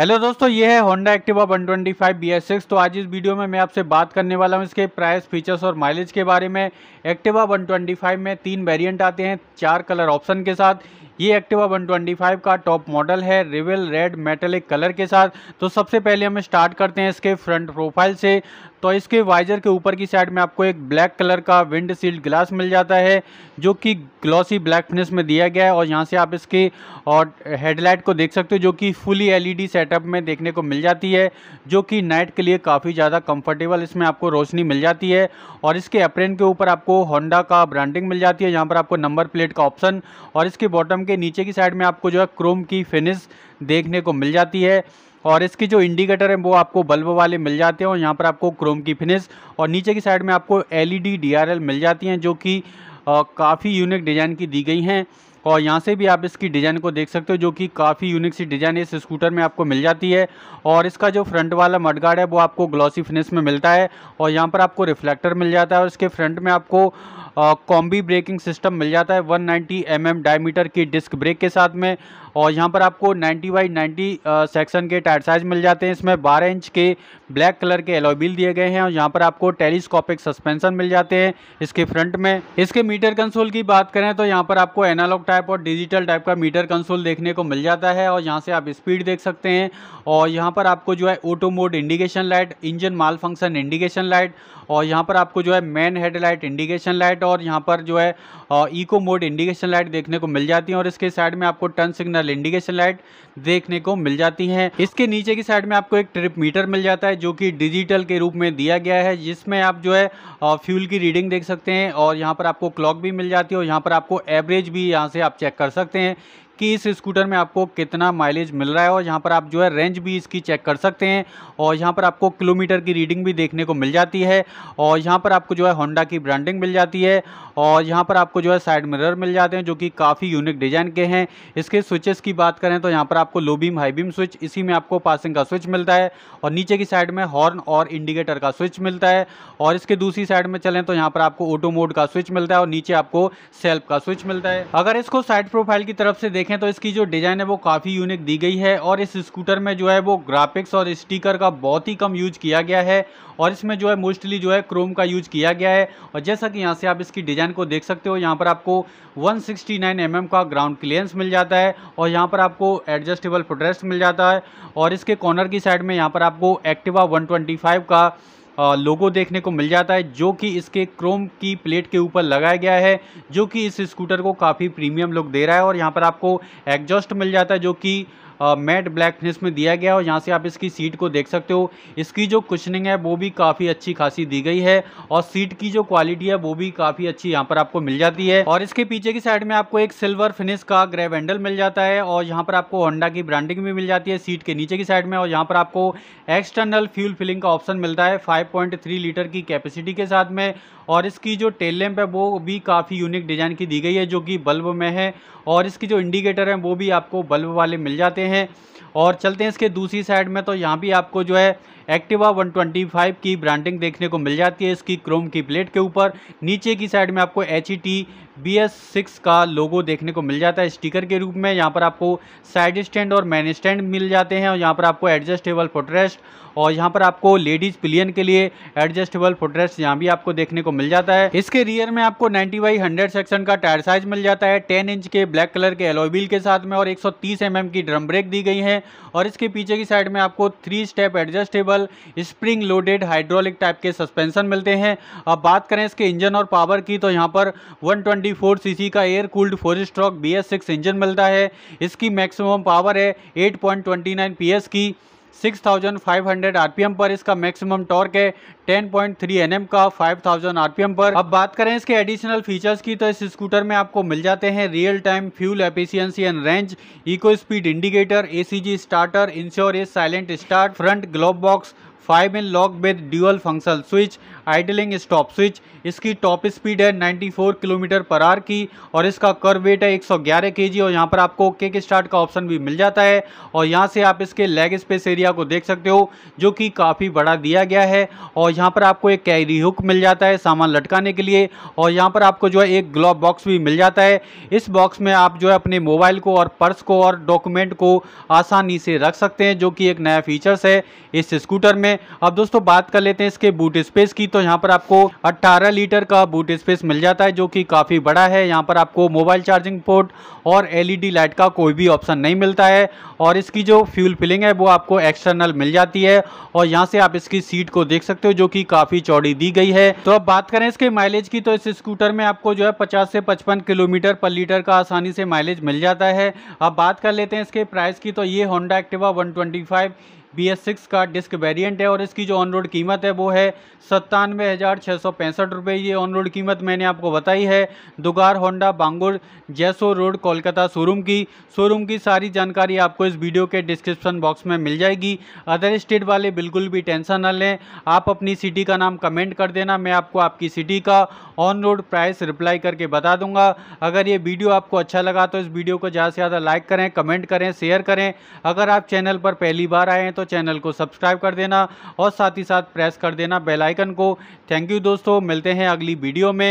hello दोस्तों ये है होंडा एक्टिवा 125 ट्वेंटी फाइव तो आज इस वीडियो में मैं आपसे बात करने वाला हूँ इसके प्राइस फीचर्स और माइलेज के बारे में एक्टिवा 125 में तीन वेरिएंट आते हैं चार कलर ऑप्शन के साथ ये एक्टिवा 125 का टॉप मॉडल है रिवेल रेड मेटेलिक कलर के साथ तो सबसे पहले हम स्टार्ट करते हैं इसके फ्रंट प्रोफाइल से तो इसके वाइजर के ऊपर की साइड में आपको एक ब्लैक कलर का विंड सील्ड ग्लास मिल जाता है जो कि ग्लॉसी ब्लैक फिनिश में दिया गया है और यहाँ से आप इसके और हेडलाइट को देख सकते हो जो कि फुली एलईडी सेटअप में देखने को मिल जाती है जो कि नाइट के लिए काफ़ी ज़्यादा कंफर्टेबल इसमें आपको रोशनी मिल जाती है और इसके अप्रेन के ऊपर आपको होंडा का ब्रांडिंग मिल जाती है यहाँ पर आपको नंबर प्लेट का ऑप्शन और इसके बॉटम के नीचे की साइड में आपको जो है क्रोम की फिनिश देखने को मिल जाती है और इसकी जो इंडिकेटर है वो आपको बल्ब वाले मिल जाते हैं और यहाँ पर आपको क्रोम की फिनिश और नीचे की साइड में आपको एलईडी डीआरएल मिल जाती हैं जो कि काफ़ी यूनिक डिज़ाइन की दी गई हैं और यहाँ से भी आप इसकी डिज़ाइन को देख सकते हो जो कि काफ़ी यूनिक सी डिज़ाइन इस स्कूटर में आपको मिल जाती है और इसका जो फ्रंट वाला मडगार्ड है वो आपको ग्लॉसी फिनिश में मिलता है और यहाँ पर आपको रिफ्लेक्टर मिल जाता है और इसके फ्रंट में आपको कॉम्बी ब्रेकिंग सिस्टम मिल जाता है 190 नाइन्टी mm डायमीटर की डिस्क ब्रेक के साथ में और यहाँ पर आपको 90 बाई 90 सेक्शन के टायर साइज मिल जाते हैं इसमें 12 इंच के ब्लैक कलर के एलोबिल दिए गए हैं और यहाँ पर आपको टेलीस्कोपिक सस्पेंशन मिल जाते हैं इसके फ्रंट में इसके मीटर कंसोल की बात करें तो यहाँ पर आपको एनालॉग टाइप और डिजिटल टाइप का मीटर कंसोल देखने को मिल जाता है और यहाँ से आप स्पीड देख सकते हैं और यहाँ पर आपको जो है auto mode indication light engine malfunction indication light और यहाँ पर आपको जो है मेन हेडलाइट इंडिकेशन लाइट और यहाँ पर जो है इको मोड इंडिकेशन लाइट देखने को मिल जाती है और इसके साइड में आपको turn signal general indication light देखने को मिल जाती है इसके नीचे की साइड में आपको एक ट्रिप मीटर मिल जाता है जो कि डिजिटल के रूप में दिया गया है जिसमें आप जो है फ्यूल की रीडिंग देख सकते हैं और यहाँ पर आपको क्लॉक भी मिल जाती है और यहाँ पर आपको एवरेज भी यहाँ से आप चेक कर सकते हैं कि इस स्कूटर में आपको कितना माइलेज मिल रहा है और यहाँ पर आप जो है रेंज भी इसकी चेक कर सकते हैं और यहाँ पर आपको किलोमीटर की रीडिंग भी देखने को मिल जाती है और यहाँ पर आपको जो है होंडा की ब्रांडिंग मिल जाती है और यहाँ पर आपको जो है साइड मिरर मिल जाते हैं जो कि काफ़ी यूनिक डिज़ाइन के हैं इसके स्विचेस की बात करें तो यहाँ पर आपको low beam high beam switch इसी में आपको पासिंग का स्विच मिलता है और नीचे की साइड में हॉर्न और इंडिकेटर का स्विच मिलता है और इसके दूसरी साइड में चलें तो यहाँ पर आपको ऑटो मोड का स्विच मिलता है और नीचे आपको सेल्फ का स्विच मिलता है अगर इसको साइड प्रोफाइल की तरफ से देखें देखें तो इसकी जो डिज़ाइन है वो काफ़ी यूनिक दी गई है और इस स्कूटर में जो है वो ग्राफिक्स और स्टिकर का बहुत ही कम यूज किया गया है और इसमें जो है मोस्टली जो है क्रोम का यूज किया गया है और जैसा कि यहाँ से आप इसकी डिज़ाइन को देख सकते हो यहाँ पर आपको वन सिक्सटी mm का ग्राउंड क्लियरेंस मिल जाता है और यहाँ पर आपको एडजस्टेबल फुटरेस्ट मिल जाता है और इसके कॉर्नर की साइड में यहाँ पर आपको एक्टिवा वन का लोगो देखने को मिल जाता है जो कि इसके क्रोम की प्लेट के ऊपर लगाया गया है जो कि इस स्कूटर को काफ़ी प्रीमियम लुक दे रहा है और यहाँ पर आपको एग्जॉस्ट मिल जाता है जो कि मैट ब्लैक फिनिश में दिया गया है और यहाँ से आप इसकी सीट को देख सकते हो इसकी जो कुशनिंग है वो भी काफ़ी अच्छी खासी दी गई है और सीट की जो क्वालिटी है वो भी काफ़ी अच्छी यहाँ पर आपको मिल जाती है और इसके पीछे की साइड में आपको एक सिल्वर फिनिश का ग्रैब हैंडल मिल जाता है और यहाँ पर आपको होंडा की ब्रांडिंग भी मिल जाती है सीट के नीचे की साइड में और यहाँ पर आपको एक्सटर्नल फ्यूल फिलिंग का ऑप्शन मिलता है फाइव लीटर की कैपेसिटी के साथ में और इसकी जो टेल लैम्प है वो भी काफ़ी यूनिक डिज़ाइन की दी गई है जो कि बल्ब में है और इसकी जो इंडिकेटर हैं वो भी आपको बल्ब वाले मिल जाते हैं हैं और चलते हैं इसके दूसरी साइड में तो यहाँ भी आपको जो है एक्टिवा 125 की ब्रांडिंग देखने को मिल जाती है इसकी क्रोम की प्लेट के ऊपर नीचे की साइड में आपको H E T B S six का लोगो देखने को मिल जाता है स्टिकर के रूप में यहाँ पर आपको साइड स्टैंड और मैन स्टैंड मिल जाते हैं और यहाँ पर आपको एडजस्टेबल फुटरेस्ट और यहाँ पर आपको लेडीज पिलियन के लिए एडजस्टेबल फुटरेस्ट यहाँ भी आपको देखने को मिल जाता है इसके रियर में आपको नाइन्टी बाई हंड्रेड सेक्शन का टायर साइज मिल जाता है टेन इंच के ब्लैक कलर के एलोबिल के साथ में और एक सौ mm की ड्रम ब्रेक दी गई है और इसके पीछे की साइड में आपको three step adjustable single spring loaded hydraulic type के सस्पेंशन मिलते हैं अब बात करें इसके इंजन और पावर की तो यहाँ पर 124 सीसी का air cooled four stroke B engine मिलता है इसकी मैक्सिमम पावर है 8.29 पीएस की six thousand five P RPM पर इसका मैक्सिमम टॉर्क है ten point three N M का फाइव थाउजेंड आरपीएम पर अब बात करें इसके एडिशनल फीचर्स की तो इस स्कूटर में आपको मिल जाते हैं real time fuel efficiency and range eco speed indicator G starter insurance silent start front glove box five in lock with dual function switch idling stop switch इसकी टॉप स्पीड है 94 किलोमीटर पर are की और इसका कर wait है 111 KG और यहाँ पर आपको किक स्टार्ट का ऑप्शन भी मिल जाता है और यहाँ से आप इसके लेग स्पेस एरिया को देख सकते हो जो कि काफ़ी बड़ा दिया गया है और यहाँ पर आपको एक कैरी हुक मिल जाता है सामान लटकाने के लिए और यहाँ पर आपको जो है एक ग्लोब बॉक्स भी मिल जाता है इस बॉक्स में आप जो है अपने मोबाइल को और पर्स को और डॉक्यूमेंट को आसानी से रख सकते हैं जो कि एक नया फीचर्स है इस स्कूटर में अब दोस्तों बात कर लेते हैं इसके बूट स्पेस की तो दोस्तों यहाँ पर आपको 18 लीटर का बूट स्पेस मिल जाता है जो कि काफ़ी बड़ा है यहाँ पर आपको मोबाइल चार्जिंग पोर्ट और एलईडी लाइट e का कोई भी ऑप्शन नहीं मिलता है और इसकी जो फ्यूल फिलिंग है वो आपको एक्सटर्नल मिल जाती है और यहाँ से आप इसकी सीट को देख सकते हो जो कि काफ़ी चौड़ी दी गई है तो अब बात करें इसके माइलेज की तो इस स्कूटर में आपको जो है पचास से पचपन किलोमीटर पर लीटर का आसानी से माइलेज मिल जाता है अब बात कर लेते हैं इसके प्राइस की तो ये Honda Activa one B S six का डिस्क वेरिएंट है और इसकी जो ऑन रोड कीमत है वो है सत्तानवे हज़ार छः सौ पैंसठ रुपये ये ऑन रोड कीमत मैंने आपको बताई है दुगार Honda Bangur Jessore road Kolkata showroom की शोरूम की सारी जानकारी आपको इस वीडियो के डिस्क्रिप्शन बॉक्स में मिल जाएगी अदर स्टेट वाले बिल्कुल भी टेंशन न लें आप अपनी सिटी का नाम कमेंट कर देना मैं आपको आपकी सिटी का ऑन रोड प्राइस रिप्लाई करके बता दूंगा अगर ये वीडियो आपको अच्छा लगा तो इस वीडियो को ज़्यादा से ज़्यादा लाइक करें कमेंट करें शेयर करें अगर आप चैनल पर पहली बार आए हैं तो तो चैनल को सब्सक्राइब कर देना और साथ ही साथ प्रेस कर देना बेलाइकन को थैंक यू दोस्तों मिलते हैं अगली वीडियो में